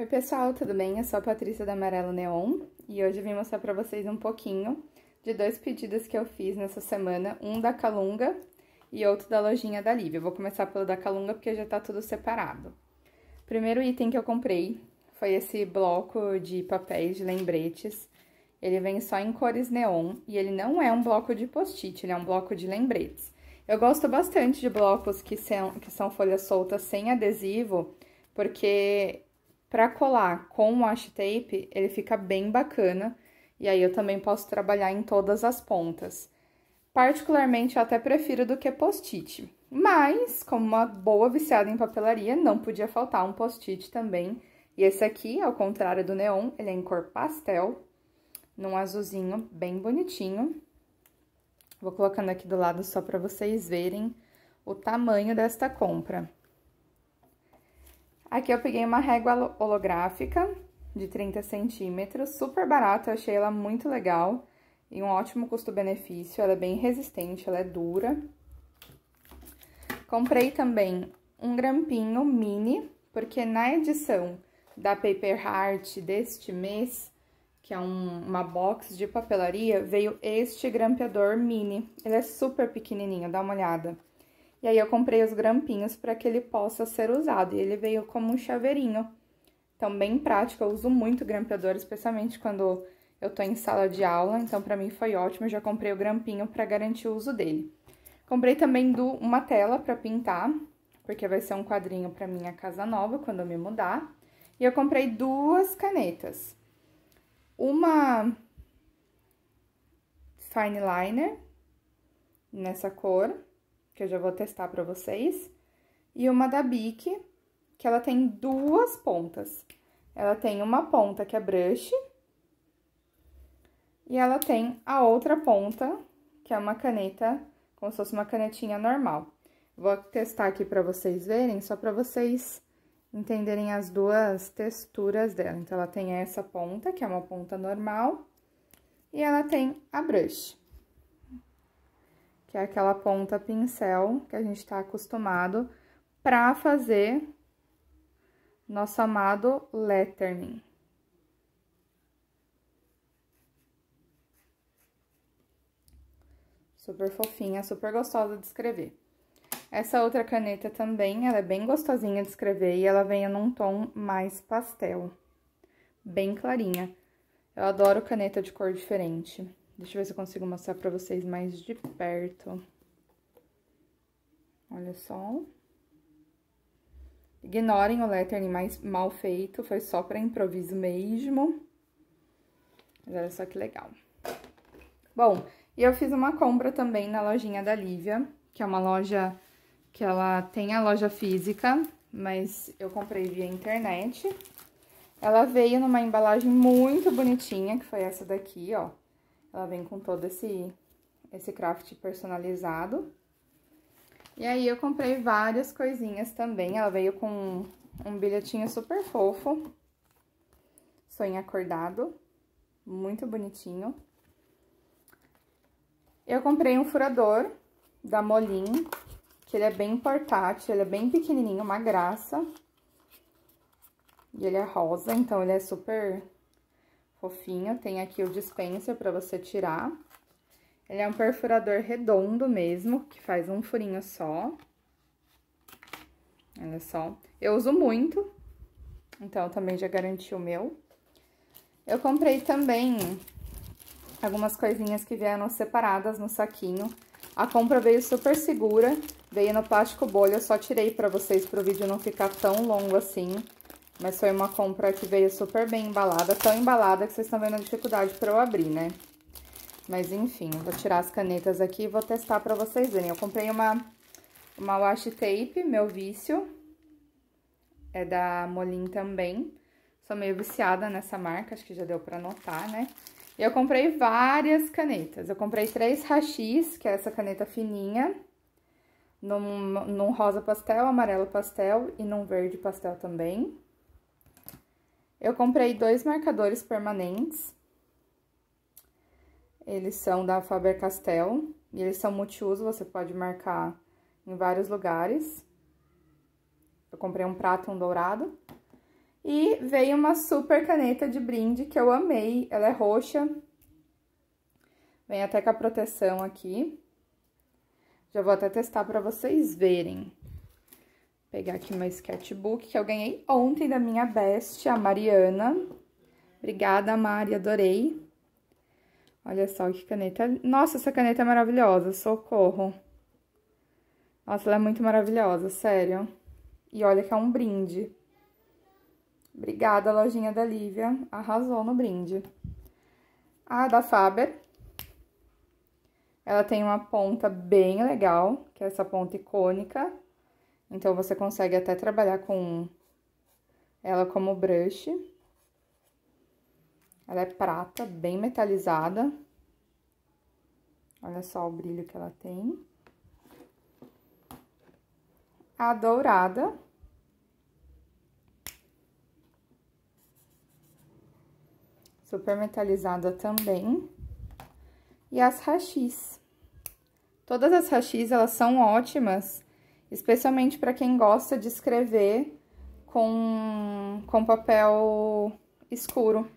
Oi pessoal, tudo bem? Eu sou a Patrícia da Amarelo Neon e hoje eu vim mostrar para vocês um pouquinho de dois pedidos que eu fiz nessa semana, um da Calunga e outro da lojinha da Lívia. Eu vou começar pelo da Calunga porque já tá tudo separado. O primeiro item que eu comprei foi esse bloco de papéis de lembretes. Ele vem só em cores neon e ele não é um bloco de post-it, ele é um bloco de lembretes. Eu gosto bastante de blocos que são, que são folhas soltas sem adesivo, porque para colar com o washi tape, ele fica bem bacana, e aí eu também posso trabalhar em todas as pontas. Particularmente, eu até prefiro do que post-it. Mas, como uma boa viciada em papelaria, não podia faltar um post-it também. E esse aqui, ao contrário do neon, ele é em cor pastel, num azulzinho bem bonitinho. Vou colocando aqui do lado só para vocês verem o tamanho desta compra. Aqui eu peguei uma régua holográfica de 30 centímetros, super barata, eu achei ela muito legal e um ótimo custo-benefício, ela é bem resistente, ela é dura. Comprei também um grampinho mini, porque na edição da Paper Heart deste mês, que é um, uma box de papelaria, veio este grampeador mini. Ele é super pequenininho, dá uma olhada. E aí eu comprei os grampinhos para que ele possa ser usado. E ele veio como um chaveirinho. Então, bem prático, eu uso muito grampeador, especialmente quando eu tô em sala de aula. Então, para mim foi ótimo, eu já comprei o grampinho para garantir o uso dele. Comprei também do, uma tela para pintar, porque vai ser um quadrinho para minha casa nova, quando eu me mudar. E eu comprei duas canetas. Uma fine liner, nessa cor, que eu já vou testar para vocês, e uma da Bic, que ela tem duas pontas. Ela tem uma ponta que é brush, e ela tem a outra ponta, que é uma caneta, como se fosse uma canetinha normal. Vou testar aqui para vocês verem, só para vocês entenderem as duas texturas dela. Então, ela tem essa ponta, que é uma ponta normal, e ela tem a brush que é aquela ponta pincel que a gente está acostumado, para fazer nosso amado lettering. Super fofinha, super gostosa de escrever. Essa outra caneta também, ela é bem gostosinha de escrever e ela vem num tom mais pastel, bem clarinha. Eu adoro caneta de cor diferente. Deixa eu ver se eu consigo mostrar pra vocês mais de perto. Olha só. Ignorem o lettering mais mal feito, foi só pra improviso mesmo. Mas olha só que legal. Bom, e eu fiz uma compra também na lojinha da Lívia, que é uma loja que ela tem a loja física, mas eu comprei via internet. Ela veio numa embalagem muito bonitinha, que foi essa daqui, ó. Ela vem com todo esse, esse craft personalizado. E aí eu comprei várias coisinhas também. Ela veio com um bilhetinho super fofo. Sonho acordado. Muito bonitinho. Eu comprei um furador da Molin, que ele é bem portátil, ele é bem pequenininho, uma graça. E ele é rosa, então ele é super fofinho. Tem aqui o dispenser para você tirar. Ele é um perfurador redondo mesmo, que faz um furinho só. Olha só. Eu uso muito, então também já garanti o meu. Eu comprei também algumas coisinhas que vieram separadas no saquinho. A compra veio super segura, veio no plástico bolha, eu só tirei para vocês para o vídeo não ficar tão longo assim. Mas foi uma compra que veio super bem embalada, tão embalada que vocês estão vendo a dificuldade para eu abrir, né? Mas enfim, vou tirar as canetas aqui e vou testar para vocês verem. Eu comprei uma, uma washi tape, meu vício, é da Molin também. Sou meio viciada nessa marca, acho que já deu para notar, né? E eu comprei várias canetas. Eu comprei três rachis, que é essa caneta fininha, num, num rosa pastel, amarelo pastel e num verde pastel também. Eu comprei dois marcadores permanentes. Eles são da Faber-Castell e eles são multiuso, você pode marcar em vários lugares. Eu comprei um prato e um dourado. E veio uma super caneta de brinde que eu amei. Ela é roxa. Vem até com a proteção aqui. Já vou até testar para vocês verem pegar aqui meu sketchbook que eu ganhei ontem da minha best, a Mariana. Obrigada, Mari, adorei. Olha só que caneta. Nossa, essa caneta é maravilhosa, socorro. Nossa, ela é muito maravilhosa, sério. E olha que é um brinde. Obrigada, lojinha da Lívia. Arrasou no brinde. A da Faber. Ela tem uma ponta bem legal, que é essa ponta icônica. Então, você consegue até trabalhar com ela como brush. Ela é prata, bem metalizada. Olha só o brilho que ela tem. A dourada. Super metalizada também. E as rachis. Todas as rachis, elas são ótimas especialmente para quem gosta de escrever com, com papel escuro.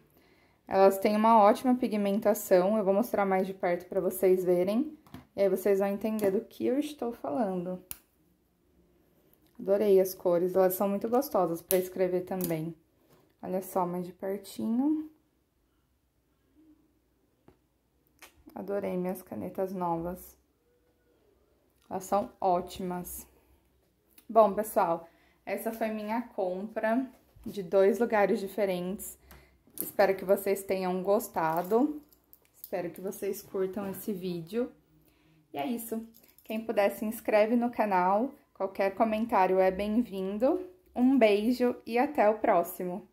Elas têm uma ótima pigmentação, eu vou mostrar mais de perto para vocês verem, e aí vocês vão entender do que eu estou falando. Adorei as cores, elas são muito gostosas para escrever também. Olha só, mais de pertinho. Adorei minhas canetas novas. Elas são ótimas. Bom, pessoal, essa foi minha compra de dois lugares diferentes. Espero que vocês tenham gostado. Espero que vocês curtam esse vídeo. E é isso. Quem puder se inscreve no canal. Qualquer comentário é bem-vindo. Um beijo e até o próximo!